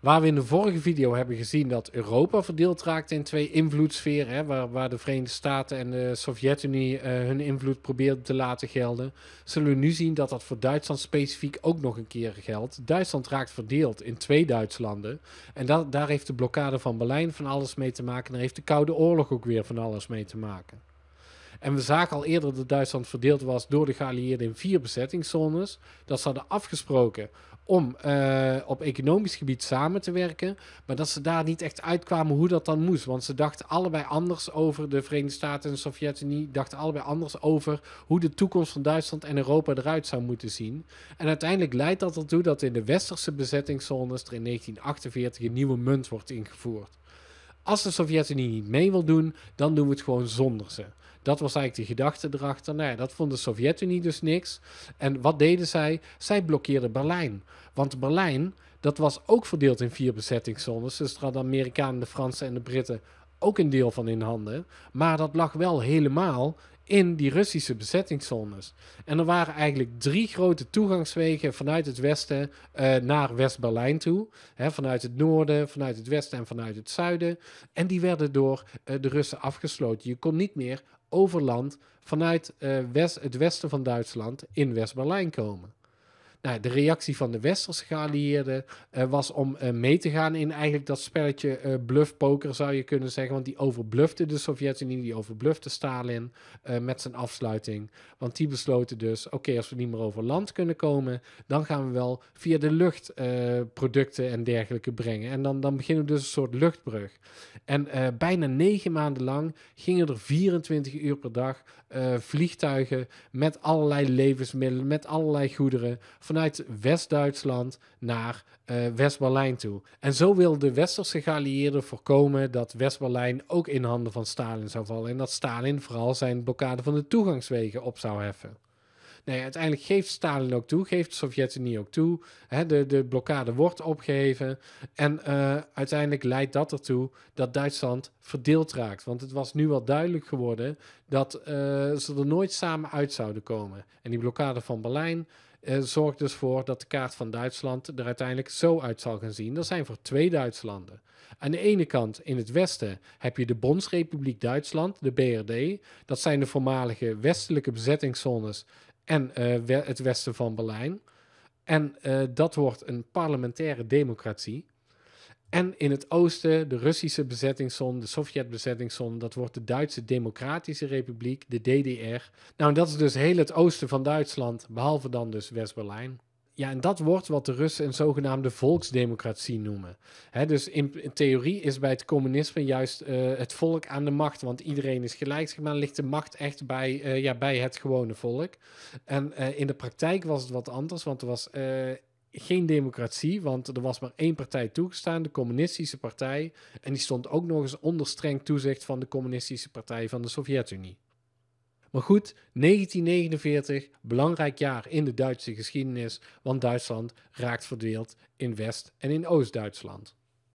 Waar we in de vorige video hebben gezien dat Europa verdeeld raakte in twee invloedssferen, waar, waar de Verenigde Staten en de Sovjet-Unie eh, hun invloed probeerden te laten gelden, zullen we nu zien dat dat voor Duitsland specifiek ook nog een keer geldt. Duitsland raakt verdeeld in twee Duitslanden en daar heeft de blokkade van Berlijn van alles mee te maken en daar heeft de Koude Oorlog ook weer van alles mee te maken. En we zagen al eerder dat Duitsland verdeeld was door de geallieerden in vier bezettingszones. Dat ze hadden afgesproken om eh, op economisch gebied samen te werken. Maar dat ze daar niet echt uitkwamen hoe dat dan moest. Want ze dachten allebei anders over de Verenigde Staten en de Sovjet-Unie. Dachten allebei anders over hoe de toekomst van Duitsland en Europa eruit zou moeten zien. En uiteindelijk leidt dat ertoe dat in de westerse bezettingszones er in 1948 een nieuwe munt wordt ingevoerd. Als de Sovjet-Unie niet mee wil doen, dan doen we het gewoon zonder ze. Dat was eigenlijk de gedachte erachter. Nou dat vond de Sovjet-Unie dus niks. En wat deden zij? Zij blokkeerden Berlijn. Want Berlijn, dat was ook verdeeld in vier bezettingszones. Dus er hadden de Amerikanen, de Fransen en de Britten ook een deel van in handen. Maar dat lag wel helemaal in die Russische bezettingszones. En er waren eigenlijk drie grote toegangswegen vanuit het westen eh, naar West-Berlijn toe. Hè, vanuit het noorden, vanuit het westen en vanuit het zuiden. En die werden door eh, de Russen afgesloten. Je kon niet meer over land vanuit eh, west, het westen van Duitsland in West-Berlijn komen. Nou, de reactie van de westerse geallieerden eh, was om eh, mee te gaan in eigenlijk dat spelletje uh, eh, bluffpoker, zou je kunnen zeggen. Want die overblufte de Sovjet-Unie, die overblufte Stalin met zijn afsluiting. Want die besloten dus, oké, als we niet meer over land kunnen komen, dan gaan we wel via de lucht producten en dergelijke brengen. En dan, dan beginnen we dus een soort luchtbrug. En bijna negen maanden lang gingen er 24 uur per dag vliegtuigen met allerlei levensmiddelen, met allerlei goederen vanuit West-Duitsland naar eh, West-Berlijn toe. En zo wilden de Westerse geallieerden voorkomen dat West-Berlijn ook in handen van Stalin zou vallen en dat Stalin vooral zijn blokkade van de toegangswegen op zou heffen. Nee, uiteindelijk geeft Stalin ook toe, geeft de Sovjet-Unie ook toe. Hè, de, de blokkade wordt opgeheven. En eh, uiteindelijk leidt dat ertoe dat Duitsland verdeeld raakt. Want het was nu wel duidelijk geworden dat eh, ze er nooit samen uit zouden komen. En die blokkade van Berlijn uh, zorgt dus voor dat de kaart van Duitsland er uiteindelijk zo uit zal gaan zien. Dat zijn voor twee Duitslanden. Aan de ene kant in het westen heb je de Bondsrepubliek Duitsland, de BRD. Dat zijn de voormalige westelijke bezettingszones en eh, het westen van Berlijn. En eh, dat wordt een parlementaire democratie. En in het oosten de Russische bezettingszone, de Sovjet-bezettingszone, dat wordt de Duitse Democratische Republiek, de DDR. Nou, dat is dus heel het oosten van Duitsland, behalve dan dus West-Berlijn. Ja, en dat wordt wat de Russen een zogenaamde volksdemocratie noemen. Hè, dus in, theorie is bij het communisme juist eh, het volk aan de macht, want iedereen is gelijk, maar ligt de macht echt bij, eh, ja, bij het gewone volk. En eh, in de praktijk was het wat anders, want er was geen democratie, want er was maar één partij toegestaan, de Communistische Partij. En die stond ook nog eens onder streng toezicht van de Communistische Partij van de Sovjet-Unie. Maar goed, 1949, belangrijk jaar in de Duitse geschiedenis, want Duitsland raakt verdeeld in West- en in Oost-Duitsland.